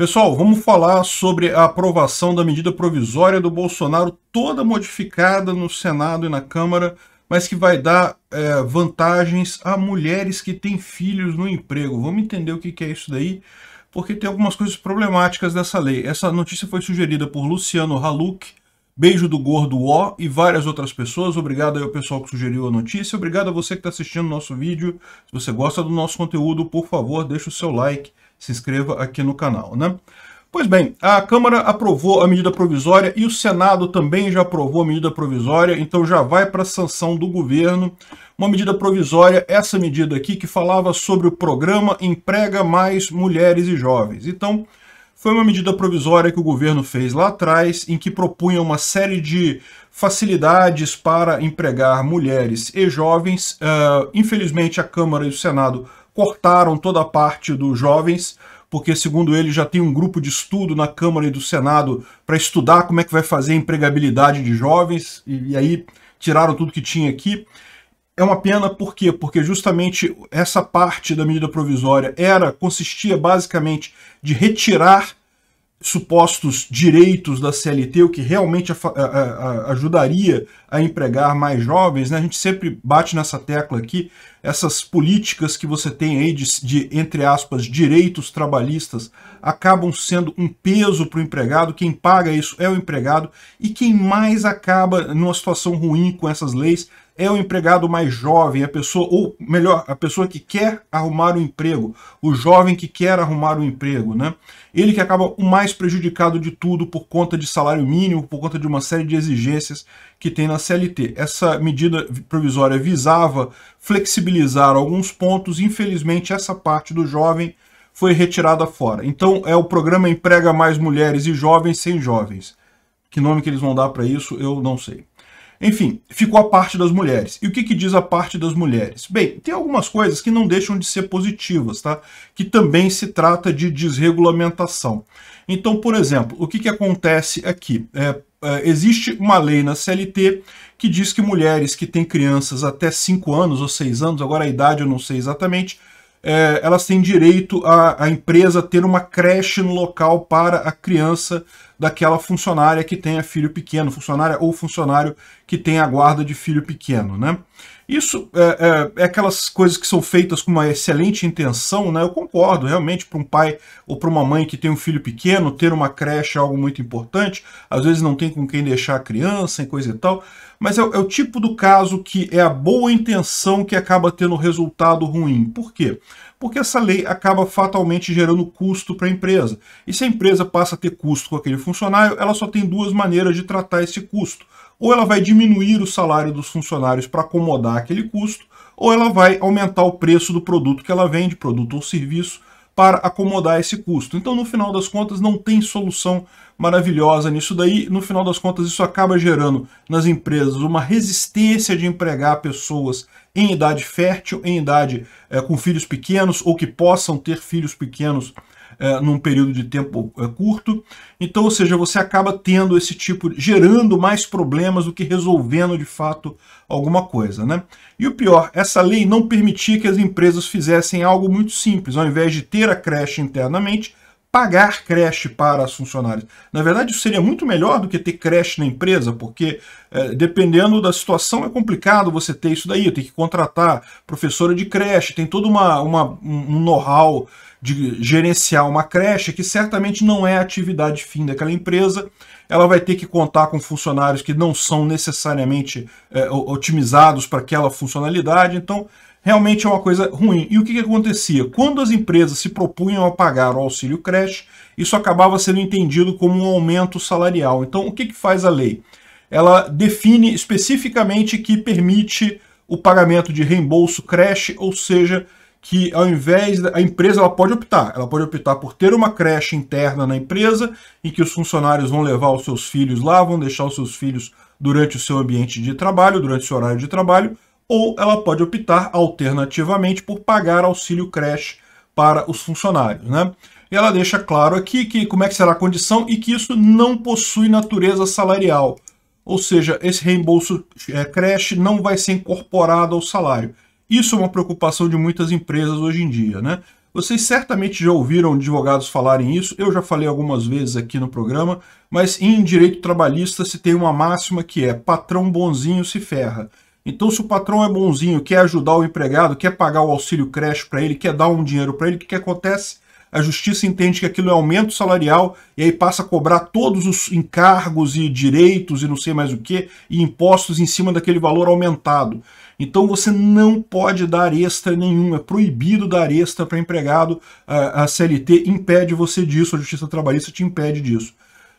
Pessoal, vamos falar sobre a aprovação da medida provisória do Bolsonaro, toda modificada no Senado e na Câmara, mas que vai dar é, vantagens a mulheres que têm filhos no emprego. Vamos entender o que, é isso daí, porque tem algumas coisas problemáticas dessa lei. Essa notícia foi sugerida por Luciano Haluk, Beijo do Gordo O e várias outras pessoas. Obrigado aí ao pessoal que sugeriu a notícia. Obrigado a você que está assistindo o nosso vídeo. Se você gosta do nosso conteúdo, por favor, deixa o seu like se inscreva aqui no canal, né? Pois bem, a Câmara aprovou a medida provisória e o Senado também já aprovou a medida provisória, então já vai para a sanção do governo. Uma medida provisória, essa medida aqui, que falava sobre o programa Emprega Mais Mulheres e Jovens. Então, foi uma medida provisória que o governo fez lá atrás, em que propunha uma série de facilidades para empregar mulheres e jovens. Uh, infelizmente, a Câmara e o Senado cortaram toda a parte dos jovens, porque, segundo ele, já tem um grupo de estudo na Câmara e do Senado para estudar como é que vai fazer a empregabilidade de jovens, e, e aí tiraram tudo que tinha aqui. É uma pena por quê? Porque justamente essa parte da medida provisória era consistia basicamente de retirar supostos direitos da CLT, o que realmente a, a, a, ajudaria a empregar mais jovens, né? a gente sempre bate nessa tecla aqui, essas políticas que você tem aí de, de entre aspas, direitos trabalhistas acabam sendo um peso para o empregado, quem paga isso é o empregado, e quem mais acaba numa situação ruim com essas leis é o empregado mais jovem, a pessoa, ou melhor, a pessoa que quer arrumar um emprego, o jovem que quer arrumar um emprego, né? Ele que acaba o mais prejudicado de tudo por conta de salário mínimo, por conta de uma série de exigências que tem na CLT. Essa medida provisória visava flexibilizar alguns pontos, infelizmente essa parte do jovem foi retirada fora. Então é o programa emprega mais mulheres e jovens sem jovens. Que nome que eles vão dar para isso, eu não sei. Enfim, ficou a parte das mulheres. E o que, que diz a parte das mulheres? Bem, tem algumas coisas que não deixam de ser positivas, tá? Que também se trata de desregulamentação. Então, por exemplo, o que, que acontece aqui? É, é existe uma lei na CLT que diz que mulheres que têm crianças até 5 anos ou 6 anos, agora a idade eu não sei exatamente, é, elas têm direito a, a empresa ter uma creche no local para a criança daquela funcionária que tenha filho pequeno, funcionária ou funcionário que tenha guarda de filho pequeno, né? Isso é, é, é, aquelas coisas que são feitas com uma excelente intenção, né? Eu concordo, realmente, para um pai ou para uma mãe que tem um filho pequeno, ter uma creche é algo muito importante. Às vezes não tem com quem deixar a criança e coisa e tal. Mas é, é o tipo do caso que é a boa intenção que acaba tendo resultado ruim. Por quê? porque essa lei acaba fatalmente gerando custo para a empresa. E se a empresa passa a ter custo com aquele funcionário, ela só tem duas maneiras de tratar esse custo ou ela vai diminuir o salário dos funcionários para acomodar aquele custo, ou ela vai aumentar o preço do produto que ela vende, produto ou serviço, para acomodar esse custo. Então, no final das contas, não tem solução maravilhosa nisso daí. No final das contas, isso acaba gerando nas empresas uma resistência de empregar pessoas em idade fértil, em idade é, com filhos pequenos ou que possam ter filhos pequenos é, num período de tempo é, curto. Então, ou seja, você acaba tendo esse tipo, gerando mais problemas do que resolvendo de fato alguma coisa. Né? E o pior, essa lei não permitia que as empresas fizessem algo muito simples. Ao invés de ter a creche internamente, pagar creche para as funcionárias. Na verdade, isso seria muito melhor do que ter creche na empresa, porque é, dependendo da situação é complicado você ter isso daí, tem que contratar professora de creche, tem todo uma, uma um know-how de gerenciar uma creche que certamente não é a atividade fim daquela empresa, ela vai ter que contar com funcionários que não são necessariamente é, otimizados para aquela funcionalidade, então realmente é uma coisa ruim. E o que, que acontecia? Quando as empresas se propunham a pagar o auxílio creche, isso acabava sendo entendido como um aumento salarial. Então, o que, que faz a lei? Ela define especificamente que permite o pagamento de reembolso creche, ou seja, que ao invés da a empresa ela pode optar, ela pode optar por ter uma creche interna na empresa em que os funcionários vão levar os seus filhos lá, vão deixar os seus filhos durante o seu ambiente de trabalho, durante o seu horário de trabalho, ou ela pode optar alternativamente por pagar auxílio creche para os funcionários. Né? E ela deixa claro aqui que como é que será a condição e que isso não possui natureza salarial. Ou seja, esse reembolso é, creche não vai ser incorporado ao salário. Isso é uma preocupação de muitas empresas hoje em dia. Né? Vocês certamente já ouviram advogados falarem isso, eu já falei algumas vezes aqui no programa, mas em direito trabalhista se tem uma máxima que é patrão bonzinho se ferra. Então, se o patrão é bonzinho, quer ajudar o empregado, quer pagar o auxílio creche para ele, quer dar um dinheiro para ele, o que, que acontece? A justiça entende que aquilo é aumento salarial e aí passa a cobrar todos os encargos e direitos e não sei mais o que, e impostos em cima daquele valor aumentado. Então você não pode dar extra nenhum, é proibido dar extra para empregado. A, a CLT impede você disso, a Justiça Trabalhista te impede disso.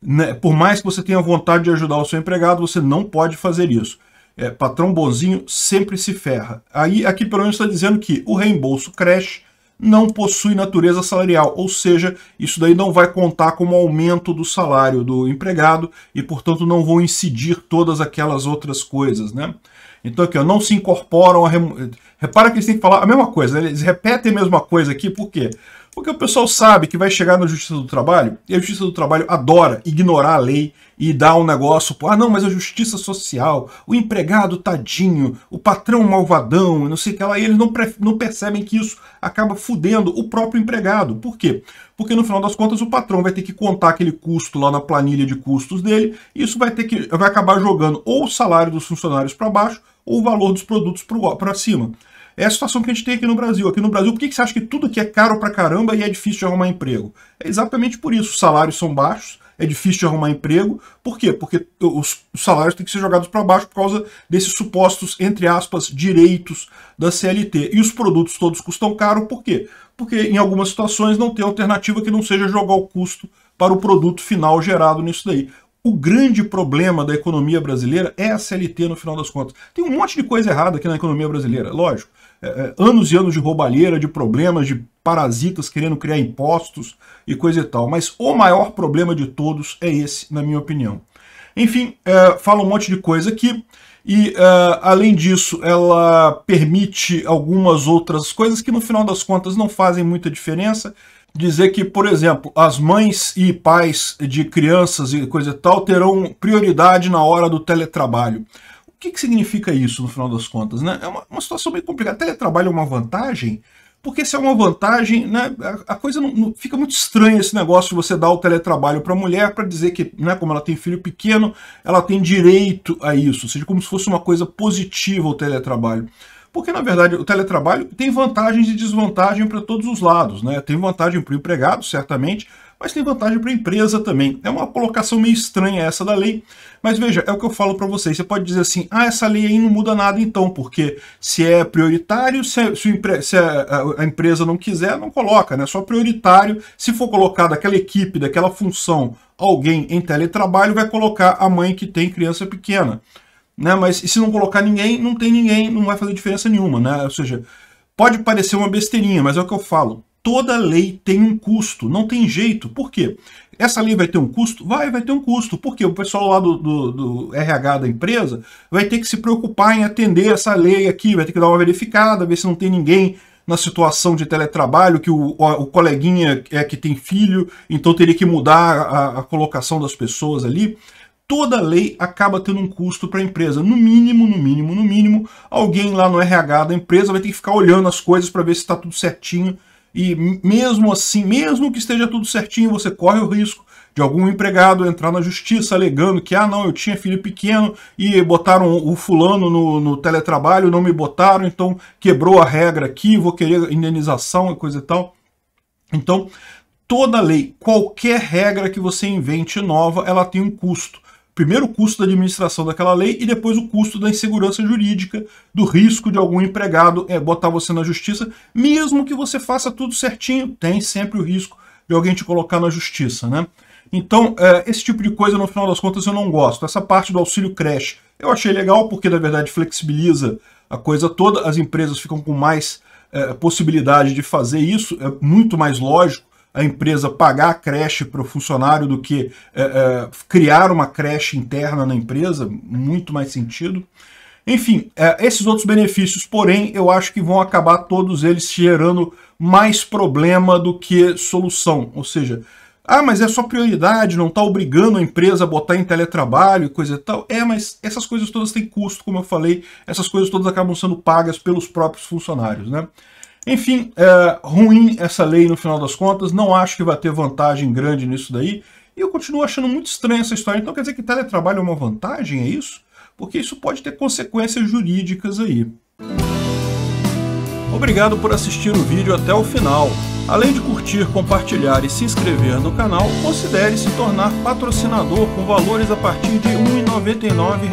Né, por mais que você tenha vontade de ajudar o seu empregado, você não pode fazer isso é, patrão bonzinho sempre se ferra. Aí aqui pelo menos está dizendo que o reembolso creche não possui natureza salarial, ou seja, isso daí não vai contar como aumento do salário do empregado e, portanto, não vão incidir todas aquelas outras coisas, né? Então aqui, ó, não se incorporam a... Rem... Repara que eles têm que falar a mesma coisa, né? eles repetem a mesma coisa aqui, por quê? Porque o pessoal sabe que vai chegar na Justiça do Trabalho e a Justiça do Trabalho adora ignorar a lei e dar um negócio, ah, não, mas a justiça social, o empregado tadinho, o patrão malvadão, não sei o que lá, e eles não, não percebem que isso acaba fudendo o próprio empregado. Por quê? Porque no final das contas o patrão vai ter que contar aquele custo lá na planilha de custos dele, e isso vai ter que vai acabar jogando ou o salário dos funcionários para baixo ou o valor dos produtos para cima. É a situação que a gente tem aqui no Brasil. Aqui no Brasil, por que, você acha que tudo aqui é caro pra caramba e é difícil de arrumar emprego? É exatamente por isso. Os salários são baixos, é difícil de arrumar emprego. Por quê? Porque os salários têm que ser jogados para baixo por causa desses supostos, entre aspas, direitos da CLT. E os produtos todos custam caro, por quê? Porque em algumas situações não tem alternativa que não seja jogar o custo para o produto final gerado nisso daí. O grande problema da economia brasileira é a CLT no final das contas. Tem um monte de coisa errada aqui na economia brasileira, lógico. É, é, anos e anos de roubalheira, de problemas, de parasitas querendo criar impostos e coisa e tal. Mas o maior problema de todos é esse, na minha opinião. Enfim, é, fala um monte de coisa aqui. E, uh, além disso, ela permite algumas outras coisas que, no final das contas, não fazem muita diferença. Dizer que, por exemplo, as mães e pais de crianças e coisa e tal terão prioridade na hora do teletrabalho que, que significa isso no final das contas? Né? É uma, uma situação meio complicada. Teletrabalho é uma vantagem, porque se é uma vantagem, né, a, a coisa não, não, fica muito estranha esse negócio de você dar o teletrabalho para a mulher para dizer que, né, como ela tem filho pequeno, ela tem direito a isso, ou seja, como se fosse uma coisa positiva o teletrabalho. Porque, na verdade, o teletrabalho tem vantagens e desvantagens para todos os lados. Né? Tem vantagem para o empregado, certamente, mas tem vantagem para a empresa também. É uma colocação meio estranha essa da lei, mas veja, é o que eu falo para vocês. Você pode dizer assim, ah, essa lei aí não muda nada então, porque se é prioritário, se, é, se, a, se é, a, a, empresa não quiser, não coloca, né? Só prioritário, se for colocada aquela equipe, daquela função, alguém em teletrabalho, vai colocar a mãe que tem criança pequena. Né? Mas se não colocar ninguém, não tem ninguém, não vai fazer diferença nenhuma, né? Ou seja, pode parecer uma besteirinha, mas é o que eu falo. Toda lei tem um custo, não tem jeito. Por quê? Essa lei vai ter um custo? Vai, vai ter um custo. Porque o pessoal lá do, do, do, RH da empresa vai ter que se preocupar em atender essa lei aqui, vai ter que dar uma verificada, ver se não tem ninguém na situação de teletrabalho, que o, o coleguinha é que tem filho, então teria que mudar a, a colocação das pessoas ali toda lei acaba tendo um custo para a empresa. No mínimo, no mínimo, no mínimo, alguém lá no RH da empresa vai ter que ficar olhando as coisas para ver se está tudo certinho, e mesmo assim, mesmo que esteja tudo certinho, você corre o risco de algum empregado entrar na justiça alegando que, ah, não, eu tinha filho pequeno e botaram o fulano no, no teletrabalho, não me botaram, então quebrou a regra aqui, vou querer indenização e coisa e tal. Então, toda lei, qualquer regra que você invente nova, ela tem um custo. Primeiro o custo da administração daquela lei e depois o custo da insegurança jurídica, do risco de algum empregado é, botar você na justiça, mesmo que você faça tudo certinho, tem sempre o risco de alguém te colocar na justiça, né? Então, é, esse tipo de coisa, no final das contas, eu não gosto. Essa parte do auxílio creche eu achei legal, porque, na verdade, flexibiliza a coisa toda, as empresas ficam com mais é, possibilidade de fazer isso, é muito mais lógico a empresa pagar a creche para o funcionário do que é, é, criar uma creche interna na empresa, muito mais sentido. Enfim, é, esses outros benefícios, porém, eu acho que vão acabar todos eles gerando mais problema do que solução. Ou seja, ah, mas é só prioridade, não está obrigando a empresa a botar em teletrabalho e coisa e tal. É, mas essas coisas todas têm custo, como eu falei, essas coisas todas acabam sendo pagas pelos próprios funcionários, né? Enfim, é, ruim essa lei no final das contas, não acho que vai ter vantagem grande nisso daí, e eu continuo achando muito estranha essa história. Então quer dizer que teletrabalho é uma vantagem, é isso? Porque isso pode ter consequências jurídicas aí. Obrigado por assistir o vídeo até o final. Além de curtir, compartilhar e se inscrever no canal, considere se tornar patrocinador com valores a partir de R$ 1,99